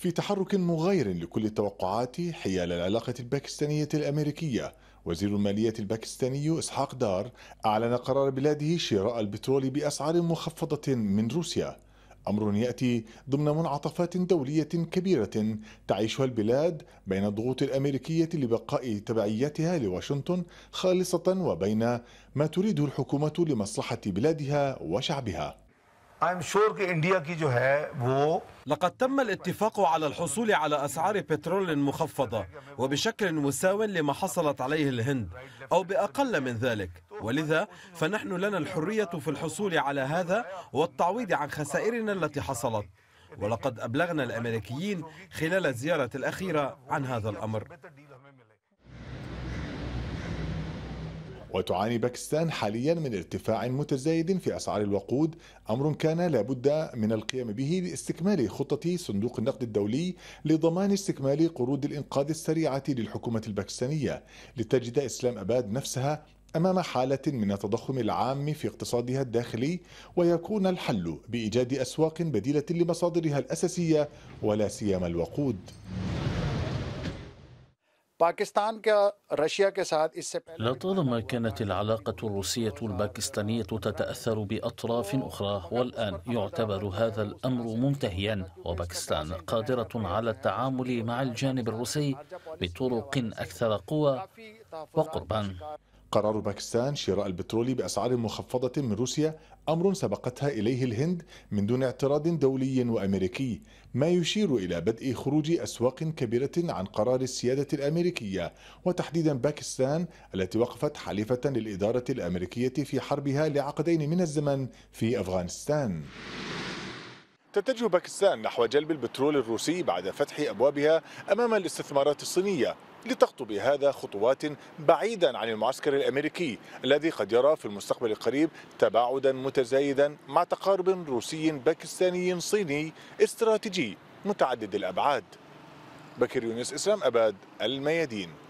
في تحرك مغاير لكل التوقعات حيال العلاقة الباكستانية الأمريكية وزير المالية الباكستاني إسحاق دار أعلن قرار بلاده شراء البترول بأسعار مخفضة من روسيا أمر يأتي ضمن منعطفات دولية كبيرة تعيشها البلاد بين الضغوط الأمريكية لبقاء تبعيتها لواشنطن خالصة وبين ما تريده الحكومة لمصلحة بلادها وشعبها لقد تم الاتفاق على الحصول على أسعار بترول مخفضة وبشكل مساو لما حصلت عليه الهند أو بأقل من ذلك ولذا فنحن لنا الحرية في الحصول على هذا والتعويض عن خسائرنا التي حصلت ولقد أبلغنا الأمريكيين خلال الزيارة الأخيرة عن هذا الأمر وتعاني باكستان حاليا من ارتفاع متزايد في أسعار الوقود أمر كان لابد من القيام به لاستكمال خطة صندوق النقد الدولي لضمان استكمال قروض الإنقاذ السريعة للحكومة الباكستانية لتجد إسلام أباد نفسها امام حاله من التضخم العام في اقتصادها الداخلي ويكون الحل بايجاد اسواق بديله لمصادرها الاساسيه ولا سيما الوقود باكستان كروسيا كساد لطالما كانت العلاقة الروسية الباكستانية تتأثر بأطراف أخرى والآن يعتبر هذا الأمر منتهيا وباكستان قادرة على التعامل مع الجانب الروسي بطرق أكثر قوة وقربا قرار باكستان شراء البترول بأسعار مخفضة من روسيا أمر سبقتها إليه الهند من دون اعتراض دولي وأمريكي ما يشير إلى بدء خروج أسواق كبيرة عن قرار السيادة الأمريكية وتحديدا باكستان التي وقفت حليفة للإدارة الأمريكية في حربها لعقدين من الزمن في أفغانستان تتجه باكستان نحو جلب البترول الروسي بعد فتح أبوابها أمام الاستثمارات الصينية لتخطو بهذا خطوات بعيدا عن المعسكر الامريكي الذي قد يرى في المستقبل القريب تباعدا متزايدا مع تقارب روسي باكستاني صيني استراتيجي متعدد الابعاد بكر يونس اسلام اباد الميادين